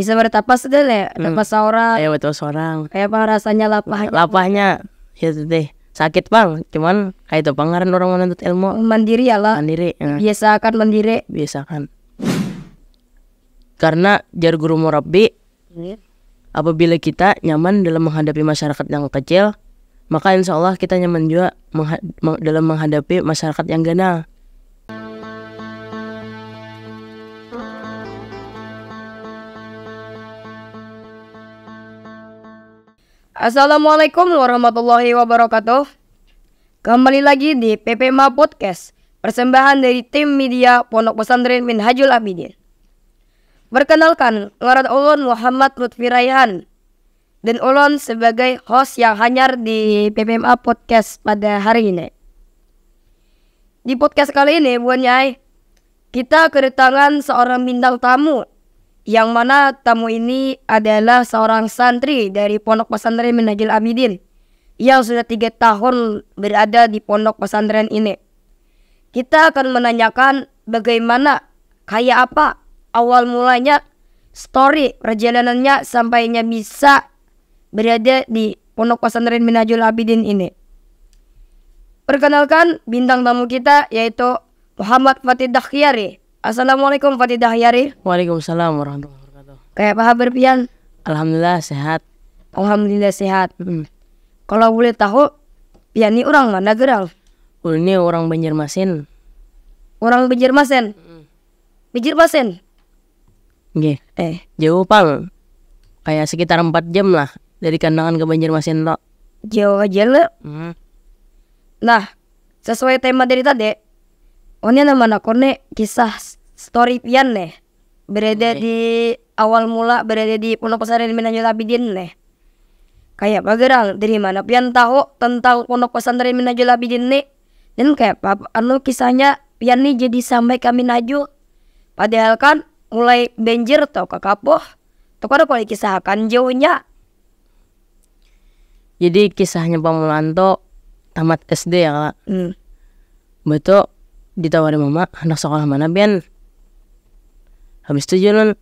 bisa bertapa deh le hmm. seorang ya betul seorang kayak apa rasanya lapahnya lapahnya ya deh sakit bang cuman kayak itu pangeran orang menuntut ilmu mandiri ya lah mandiri ya. biasakan mandiri biasakan karena jar guru morabi, iya. apabila kita nyaman dalam menghadapi masyarakat yang kecil maka insya Allah kita nyaman juga dalam menghadapi masyarakat yang genal Assalamualaikum warahmatullahi wabarakatuh. Kembali lagi di PPMA Podcast, persembahan dari tim media Pondok Pesantren Minhajul Abidin. Perkenalkan, Ngarad Ulun Muhammad Lutfi Raihan dan Ulun sebagai host yang hanyar di PPMA Podcast pada hari ini. Di podcast kali ini, Buan Nyai, kita kedatangan seorang bintang tamu yang mana tamu ini adalah seorang santri dari Pondok Pesantren Minajil Abidin yang sudah tiga tahun berada di Pondok Pesantren ini. Kita akan menanyakan bagaimana, kayak apa awal mulanya story perjalanannya sampainya bisa berada di Pondok Pesantren Minajil Abidin ini. Perkenalkan bintang tamu kita yaitu Muhammad Fatih Dakhyari Assalamualaikum Pak Yari Waalaikumsalam warahmatullahi wabarakatuh. Kayak apa kabar Pian? Alhamdulillah sehat. Alhamdulillah sehat. Hmm. Kalau boleh tahu, Pian ini orang mana gerang? Oh, ini orang Banjarmasin. Orang Banjarmasin. Hmm. Banjarmasin. Nggih. Eh, jauh pak. Kayak sekitar 4 jam lah dari kandangan ke Banjarmasin lo. Jauh aja lo. Hmm. Nah, sesuai tema dari tadi, Oni nama nakorne kisah pian nih berada okay. di awal mula berada di Pondok Pesantren Minahul Abidin nih. Kayak bagerang dari mana pian tahu tentang Pondok Pesantren Minahul Abidin nih dan kayak apa anu kisahnya pian nih jadi sampai kami naju padahal kan mulai banjir tau ke kapoh tuh kan kalau kisahkan jauhnya jadi kisahnya Pak Mulanto tamat SD ya kak hmm. betul ditawarin mama anak sekolah mana pian habis itu Jonan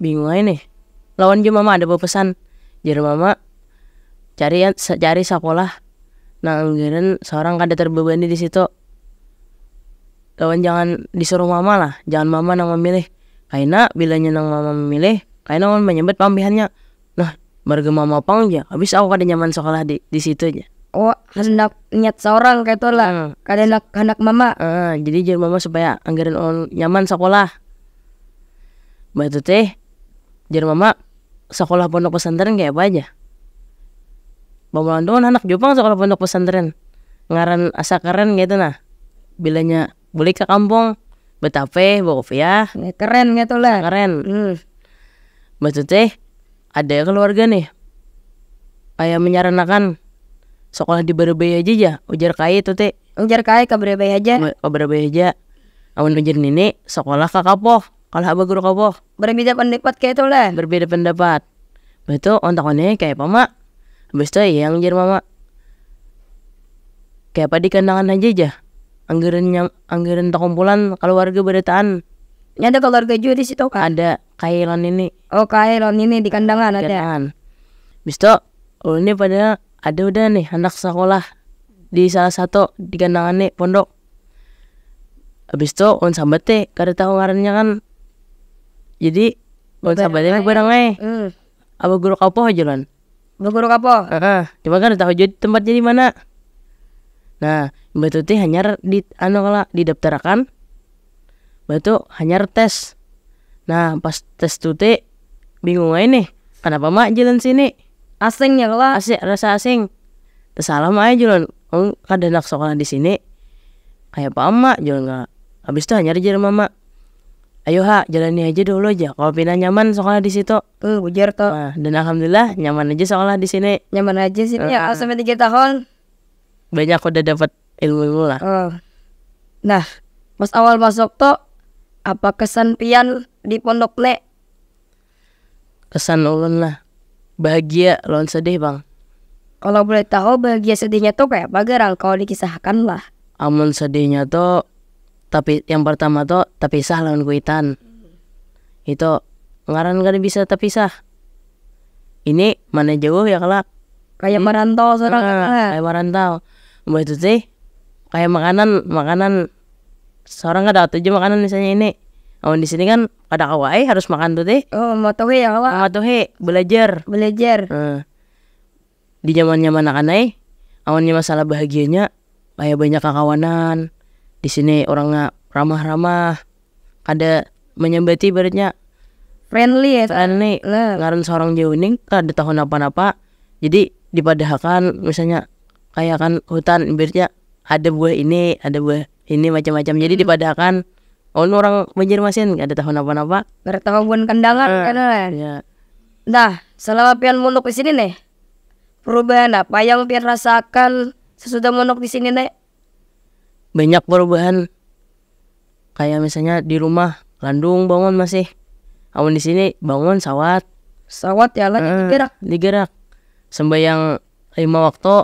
bingung aja nih lawan Jo Mama ada pesan jadi Mama cari cari sekolah nah anggaran seorang kada kan terbebani di situ lawan jangan disuruh mama lah jangan mama nang memilih Karena bilangnya nang mama memilih karena mau kan menyebut pemilihannya nah marga mama pang aja habis aku kada nyaman sekolah di di situ aja oh hendak niat seorang kayak itu lah hmm. kada hendak anak mama uh, jadi jadi mama supaya anggaran nyaman sekolah Mbak teh, jadi mama sekolah pondok pesantren kayak apa aja? Bangunan doang kan anak Jepang sekolah pondok pesantren. Ngaran asa keren gitu nah. Bilanya boleh ke kampung betape bawa ya. Keren gitu lah. Keren. Hmm. Mbak teh ada keluarga nih. Ayah menyarankan sekolah di Barabai aja ya, ujar kai itu teh. Ujar kai ke Barabai aja. Ke Barabai aja. Awan ujar nini sekolah ke Kapoh kalau haba guru boh berbeda pendapat kayak itu lah. Berbeda pendapat. Betul Untuk onnya kayak mak? Habis itu iya yang jadi mama. Kayak apa di kandangan aja aja. Anggaran yang anggaran kumpulan warga berdetaan Ya ada keluarga juga di situ kan? Ada kailan ini. Oh kailan ini di kandangan ada. Kandangan. Habis itu oh ini pada ada udah nih anak sekolah di salah satu di kandangan nih pondok. Habis itu on sambat teh kada tahu ngarannya kan jadi mau sabar deh barang lain mm. apa guru kapo aja lan guru kapo uh, cuma kan tahu jadi tempatnya di mana nah batu teh hanya di anu kala didaftarkan batu hanya tes nah pas tes tuh teh bingung aja nih kenapa mak jalan sini asing ya kala Asik, rasa asing tersalah mak aja jalan oh kadang nak sekolah di sini kayak apa mak jalan nggak habis itu hanya jalan mama ayo ha jalani aja dulu aja kalau pindah nyaman soalnya di situ uh ujar toh nah, dan alhamdulillah nyaman aja soalnya di sini nyaman aja sih uh, ya uh, sampai tiga tahun banyak udah dapat ilmu ilmu lah uh. nah pas awal masuk toh apa kesan pian di pondok le kesan ulun lah bahagia lawan sedih bang kalau boleh tahu bahagia sedihnya tuh kayak apa gerang Kau dikisahkan lah amun sedihnya tuh tapi yang pertama tuh tapi terpisah lawan kuitan itu ngaran kan bisa tapi sah ini mana jauh ya kalau kayak marantau, hmm? merantau sekarang nah, nah, kayak merantau mbak itu sih kayak makanan makanan seorang ada tujuh makanan misalnya ini Oh di sini kan ada kawai harus makan tuh teh. Oh matohi ya kawai. Matohi belajar. Belajar. Hmm. Di zaman zaman anak anak, awalnya masalah bahagianya kayak banyak kawanan di sini orangnya ramah-ramah ada menyembati ibaratnya friendly ya lah. ngaran seorang jauning ada tahun apa-apa jadi dipadahkan misalnya kayak kan hutan ibaratnya ada buah ini ada buah ini macam-macam jadi hmm. dipadahkan oh orang Banjarmasin ada tahun apa-apa bertahun kendangan uh, eh, kan ya. nah selama pian muluk di sini nih perubahan apa yang pian rasakan sesudah monok di sini nih banyak perubahan kayak misalnya di rumah landung bangun masih awan di sini bangun sawat sawat ya lagi eh, digerak digerak sembahyang lima waktu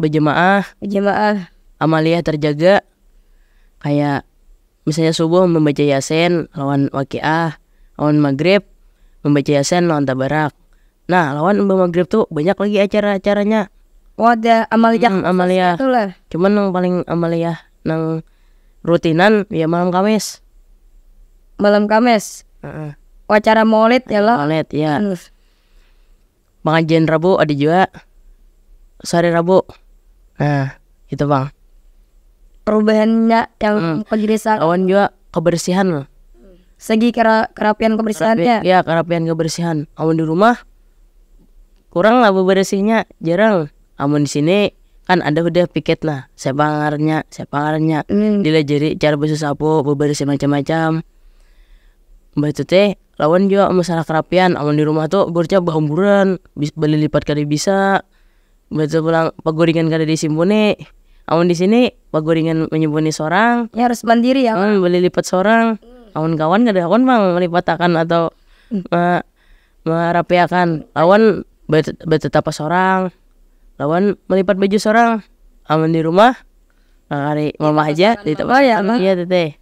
berjemaah berjemaah amalia terjaga kayak misalnya subuh membaca yasin lawan wakiah lawan maghrib membaca yasin lawan tabarak nah lawan maghrib tuh banyak lagi acara-acaranya wadah oh, amalia Amalia, hmm, gitu amalia lah. Cuman yang paling Amalia, nang rutinan ya malam Kamis. Malam Kamis. Uh -uh. maulid ya lo. Maulid ya. Hmm. Pengajian Rabu ada juga sore Rabu. Nah, itu Bang. Perubahannya yang hmm. penjelasan. Lawan juga kebersihan loh. Segi kera kerapian kebersihan ya ya, kerapian kebersihan. Awan di rumah kurang lah bebersihnya, jarang amun di sini kan ada udah piket lah siapa ngarnya siapa ngarnya mm. jari cara cara besus apa bebersih macam-macam mbak itu teh lawan juga masalah kerapian amun di rumah tuh burca bahumburan bis beli lipat kali bisa mbak itu pulang pagoringan kali disimpuni amun di sini pagoringan menyimpuni seorang ya harus mandiri ya amun beli lipat seorang amun kawan gak ada kawan bang melipatakan atau mm. ma, merapiakan lawan bet, bet, tetap seorang lawan melipat baju seorang aman di rumah nah, hari mama aja di tempat ya iya teteh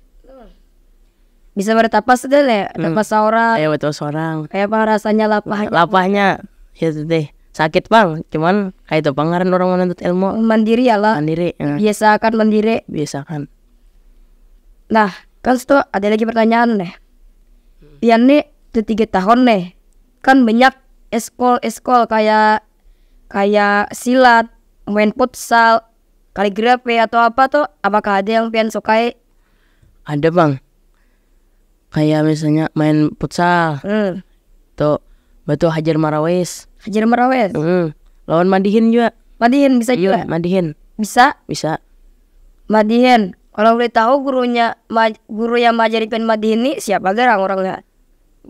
bisa sedel ya hmm. tapas seorang ya betul seorang kayak apa rasanya lapah lapahnya ya teteh sakit bang cuman kayak itu pangaran orang menuntut ilmu mandiri ya lah mandiri ya. biasakan mandiri biasakan nah kan itu ada lagi pertanyaan nih yang hmm. nih tuh tiga tahun nih kan banyak eskol eskol kayak kayak silat, main futsal, kaligrafi atau apa tuh? Apakah ada yang pian sukai? Ada bang. Kayak misalnya main futsal. Hmm. Tuh batu hajar marawis. Hajar marawis. Hmm. Lawan madihin juga. Madihin bisa iya, juga. madihin. Bisa? Bisa. Madihin. Kalau boleh tahu gurunya ma, guru yang mengajari pian madihin ini siapa gerang orangnya?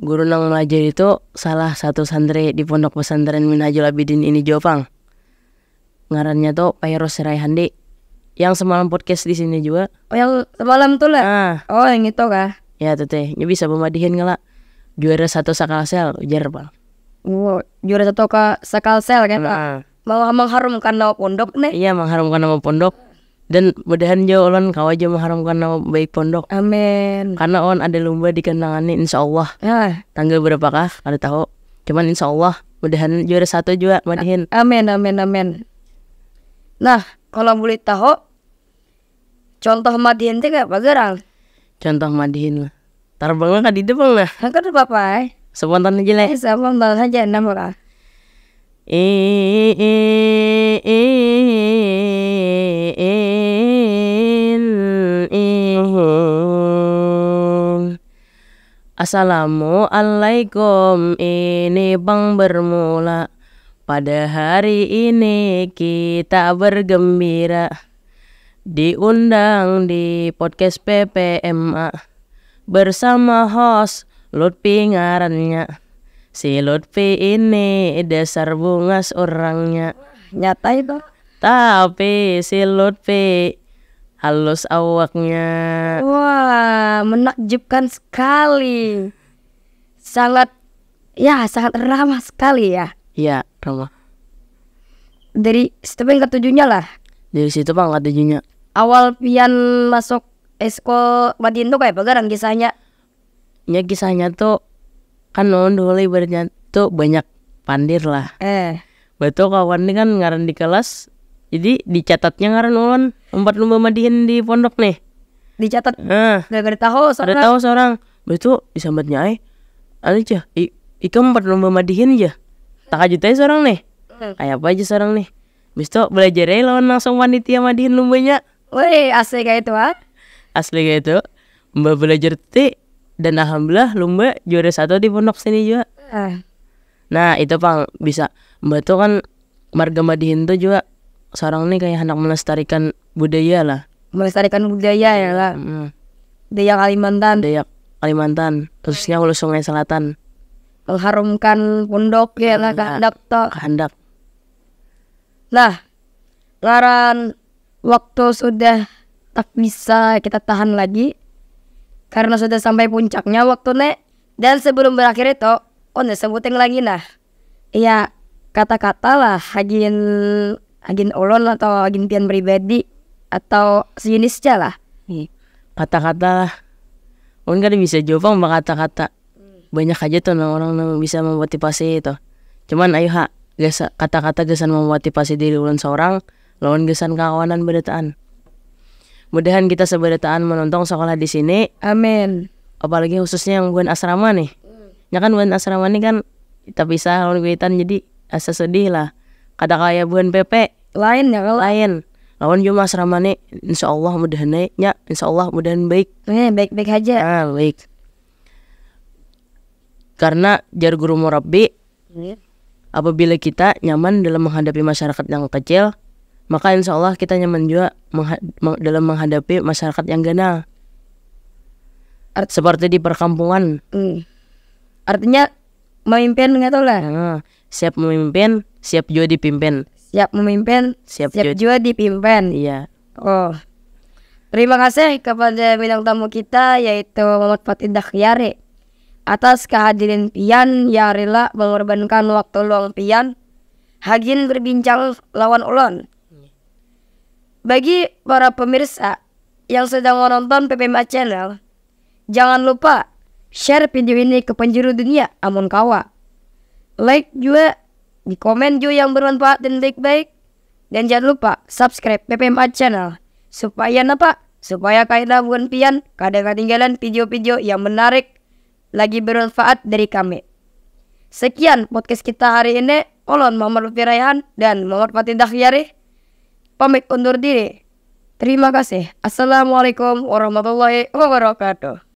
guru Nang ngajar itu salah satu santri di Pondok Pesantren Minhajul Abidin ini Jopang. Ngarannya tuh Pairos Handi Yang semalam podcast di sini juga. Oh yang semalam tuh lah. Ah. Oh yang itu kah? Ya tuh teh, ya bisa memadihin ngelak. Juara satu sakal sel ujar bang. Wow, juara satu sakal sel kan? Nah. Mau mengharumkan nama pondok nih? Iya mengharumkan nama pondok dan mudahan-mudahan ulun kawaja mengharamkan nama baik pondok. Amin. Karena on ada lomba ini insya Allah. Ya. Tanggal berapa kah? Ada tahu. Cuman insya Allah mudahan juara satu juga madihin. Amin amin amin. Nah kalau boleh tahu contoh madihin teh kayak gerang? Contoh madihin. Tarbangnya kan di depan lah. Kan apa apa? Eh? Spontan aja lah. Eh, spontan aja enam orang. Assalamualaikum ini bang bermula Pada hari ini kita bergembira Diundang di podcast PPMA Bersama host Lutfi ngarannya Si Lutfi ini dasar bungas orangnya. Nyata itu. Tapi si Lutfi halus awaknya. Wah, menakjubkan sekali. Sangat ya, sangat ramah sekali ya. Iya, ramah. Dari situ yang ketujuhnya lah. Dari situ bang ketujuhnya. Awal pian masuk Esko Madin tuh kayak bagaran kisahnya. Ya kisahnya tuh kan non dulu ibaratnya tuh banyak pandir lah eh betul kawan ini kan ngaran di kelas jadi dicatatnya ngaran ulun empat lomba madihin di pondok nih dicatat eh. gak ada tahu seorang ada tahu seorang betul disambatnya ay anu aja ika empat lomba madihin aja tak aja teh seorang nih hmm. kayak apa aja seorang nih Misto belajar aja lawan langsung panitia madihin lombanya Wih asli kayak itu ah Asli kayak itu Mbak belajar ti dan alhamdulillah lomba juara satu di pondok sini juga uh. nah itu pang bisa mbak tuh kan marga Madihin tuh juga seorang ini kayak anak melestarikan budaya lah melestarikan budaya ya lah hmm. Dayak Kalimantan Dayak Kalimantan khususnya Hulu Sungai Selatan mengharumkan pondok ya lah kehendak to kehendak nah laran waktu sudah tak bisa kita tahan lagi karena sudah sampai puncaknya waktu nek. Dan sebelum berakhir itu, on oh, sebutin lagi nah. Iya, kata-kata lah hagin hagin ulun atau hagin pian pribadi atau sejenisnya lah. Iya, kata-kata lah. on kan bisa jawab sama kata-kata. Hmm. Banyak aja tuh orang yang bisa memotivasi itu. Cuman ayo ha, kata-kata gesan memotivasi diri ulun seorang, lawan gesan kawanan berdetaan Mudahan kita sebagai taan menonton sekolah di sini. Amin. Apalagi khususnya yang bukan asrama nih. Hmm. Ya kan bukan asrama nih kan kita bisa lawan kuitan jadi asa sedih lah. Kada kaya bukan PP. Lain ya kalau. Lain. Lawan juga asrama nih. Insya Allah mudahan nih. Ya, insya Allah mudahan baik. Eh, baik baik aja. Ah baik. Karena jar guru murabi. Hmm. Apabila kita nyaman dalam menghadapi masyarakat yang kecil, maka insya Allah kita nyaman juga mengha dalam menghadapi masyarakat yang ganal. Art Seperti di perkampungan. Mm. Artinya memimpin nggak tahu lah. Nah, siap memimpin, siap juga dipimpin. Siap memimpin, siap, siap juga, dipimpin. Iya. Oh. Terima kasih kepada bintang tamu kita yaitu Muhammad Fatih Dakhyari atas kehadiran Pian yang rela mengorbankan waktu luang Pian Hagin berbincang lawan ulon bagi para pemirsa yang sedang menonton PPMA Channel, jangan lupa share video ini ke penjuru dunia amun kawa. Like juga, di komen juga yang bermanfaat dan baik-baik. Dan jangan lupa subscribe PPMA Channel. Supaya apa? Supaya kalian bukan pian, kadang ketinggalan video-video yang menarik lagi bermanfaat dari kami. Sekian podcast kita hari ini. Olon Muhammad Lutfi dan Muhammad Fatih Dakhyari pamit undur diri. Terima kasih. Assalamualaikum warahmatullahi wabarakatuh.